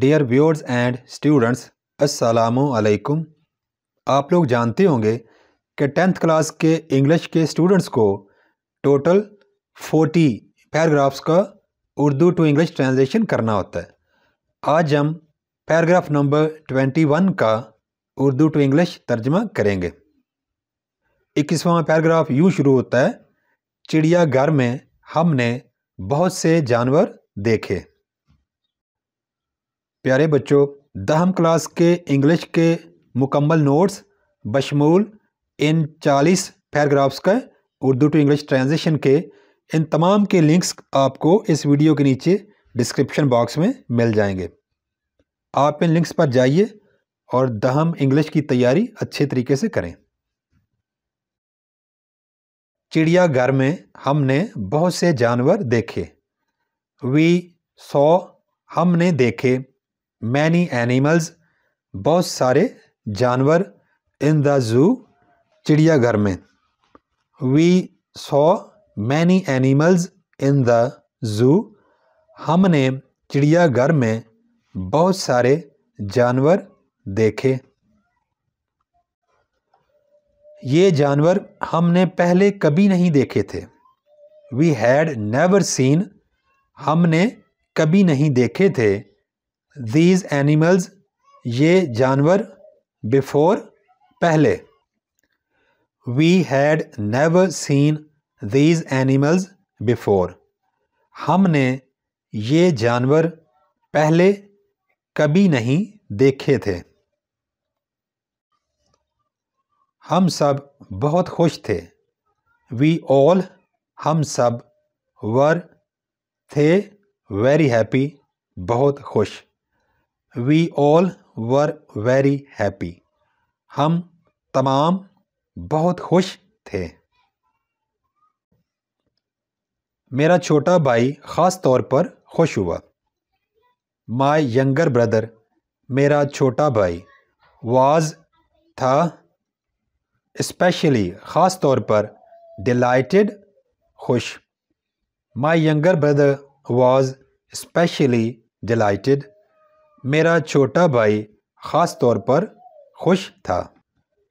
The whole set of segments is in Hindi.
डियर व्यूअर्स एंड स्टूडेंट्स असलकुम आप लोग जानते होंगे कि टेंथ क्लास के इंग्लिश के स्टूडेंट्स को टोटल फोर्टी पैराग्राफ्स का उर्दू टू इंग्लिश ट्रांसलेशन करना होता है आज हम पैराग्राफ नंबर ट्वेंटी वन का उर्दू टू इंग्लिश तर्जमा करेंगे इक्कीसवां पैराग्राफ यूँ शुरू होता है चिड़ियाघर में हमने बहुत से जानवर देखे प्यारे बच्चों दहम क्लास के इंग्लिश के मुकम्मल नोट्स बशमूल इन चालीस पैराग्राफ्स का उर्दू टू इंग्लिश ट्रांजिशन के इन तमाम के लिंक्स आपको इस वीडियो के नीचे डिस्क्रिप्शन बॉक्स में मिल जाएंगे आप इन लिंक्स पर जाइए और दहम इंग्लिश की तैयारी अच्छे तरीके से करें चिड़ियाघर में हमने बहुत से जानवर देखे वी सौ हमने देखे मैनी एनिमल्स बहुत सारे जानवर इन द ज़ू चिड़ियाघर में we saw many animals in the zoo हमने चिड़ियाघर में बहुत सारे जानवर देखे ये जानवर हमने पहले कभी नहीं देखे थे वी हैड नेवर सीन हमने कभी नहीं देखे थे दीज एनिमल्स ये जानवर बिफोर पहले we had never seen these animals before हमने ये जानवर पहले कभी नहीं देखे थे हम सब बहुत खुश थे वी ऑल हम सब वर थे वेरी हैप्पी बहुत खुश we all were very happy हम तमाम बहुत खुश थे मेरा छोटा भाई ख़ास तौर पर खुश हुआ माई यंगर ब्रदर मेरा छोटा भाई वाज था इस्पेशली ख़ास तौर पर डिलाइटेड खुश my younger brother was especially delighted मेरा छोटा भाई ख़ास तौर पर खुश था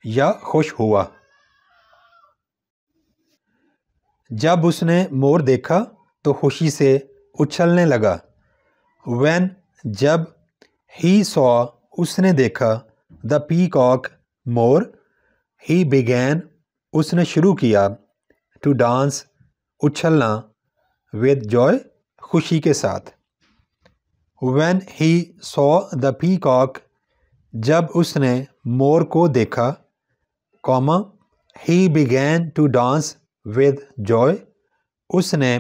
या खुश हुआ जब उसने मोर देखा तो खुशी से उछलने लगा वैन जब ही सॉ उसने देखा द पी कॉक मोर ही बिगैन उसने शुरू किया टू डांस उछलना विद जॉय खुशी के साथ when he saw the peacock जब उसने मोर को देखा comma he began to dance with joy उसने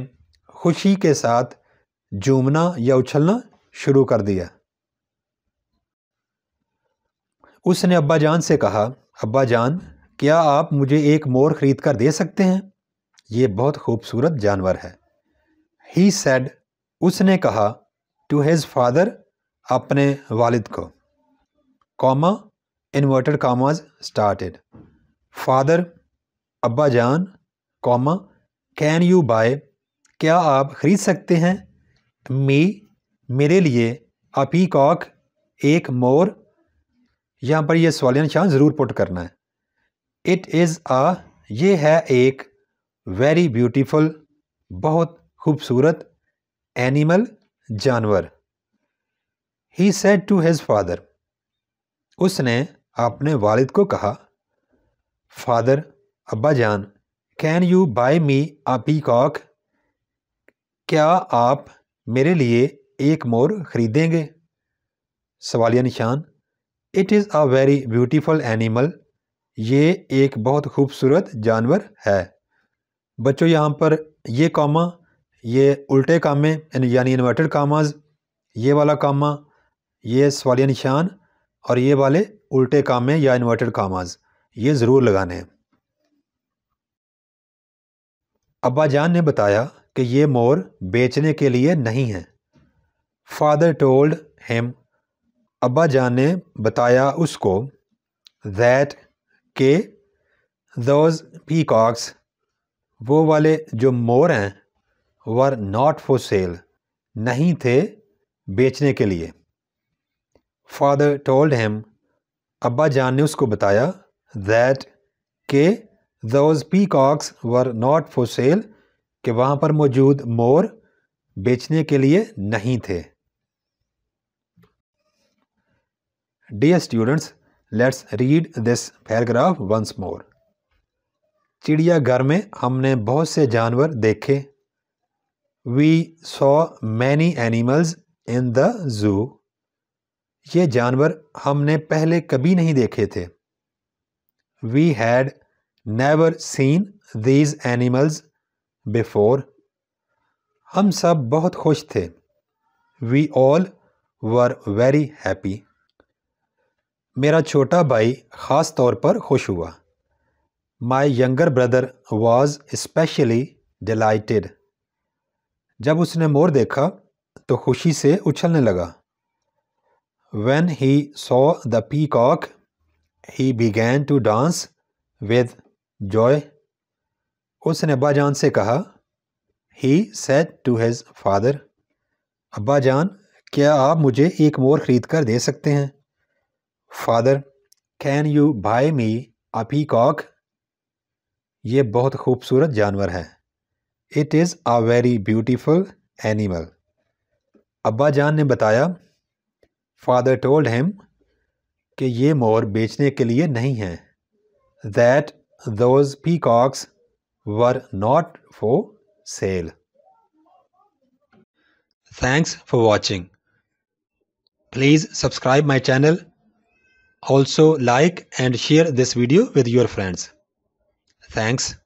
खुशी के साथ झूमना या उछलना शुरू कर दिया उसने अब्बा जान से कहा अब्बा जान क्या आप मुझे एक मोर ख़रीद कर दे सकते हैं ये बहुत खूबसूरत जानवर है ही सेड उसने कहा टू हिज़ फादर अपने वालिद को comma inverted commas started father अब्बा जान कॉमा कैन यू बाय क्या आप ख़रीद सकते हैं मी मेरे लिए अपी कॉक एक मोर यहाँ पर यह सवाल निशान ज़रूर पुट करना है इट इज़ आ ये है एक वेरी ब्यूटीफुल बहुत खूबसूरत एनिमल जानवर he said to his father उसने अपने वालिद को कहा फादर अब्बा जान can you buy me a cock क्या आप मेरे लिए एक मोर ख़रीदेंगे सवालिया निशान it is a very beautiful animal ये एक बहुत खूबसूरत जानवर है बच्चों यहाँ पर ये कॉमा ये उल्टे कामे यानी इन्वर्टेड कामाज ये वाला कामा ये सवालिया निशान और ये वाले उल्टे कामे या इन्वर्टेड कामाज ये ज़रूर लगाने हैं अब्बा जान ने बताया कि ये मोर बेचने के लिए नहीं है फादर टोल्ड हेम अब्बा जान ने बताया उसको दैट के दोज पी वो वाले जो मोर हैं वर नॉट फॉर सेल नहीं थे बेचने के लिए फादर टोल्ड हेम अब्बा जान ने उसको बताया दैट के those cocks were not for sale के वहाँ पर मौजूद मोर बेचने के लिए नहीं थे dear students let's read this paragraph once more चिड़ियाघर में हमने बहुत से जानवर देखे we saw many animals in the zoo ये जानवर हमने पहले कभी नहीं देखे थे we had never seen these animals before हम सब बहुत खुश थे we all were very happy मेरा छोटा भाई ख़ास तौर पर खुश हुआ my younger brother was especially delighted जब उसने मोर देखा तो खुशी से उछलने लगा when he saw saw cock he began to dance with joy उसने अब्बा जान से कहा he said to his father अब्बा जान क्या आप मुझे एक मोर ख़रीद कर दे सकते हैं father can you buy me a peacock ये बहुत खूबसूरत जानवर है it is a very beautiful animal अब्बा जान ने बताया फादर टोल्ड हिम कि ये मोर बेचने के लिए नहीं है that those peacocks were not for sale thanks for watching please subscribe my channel also like and share this video with your friends thanks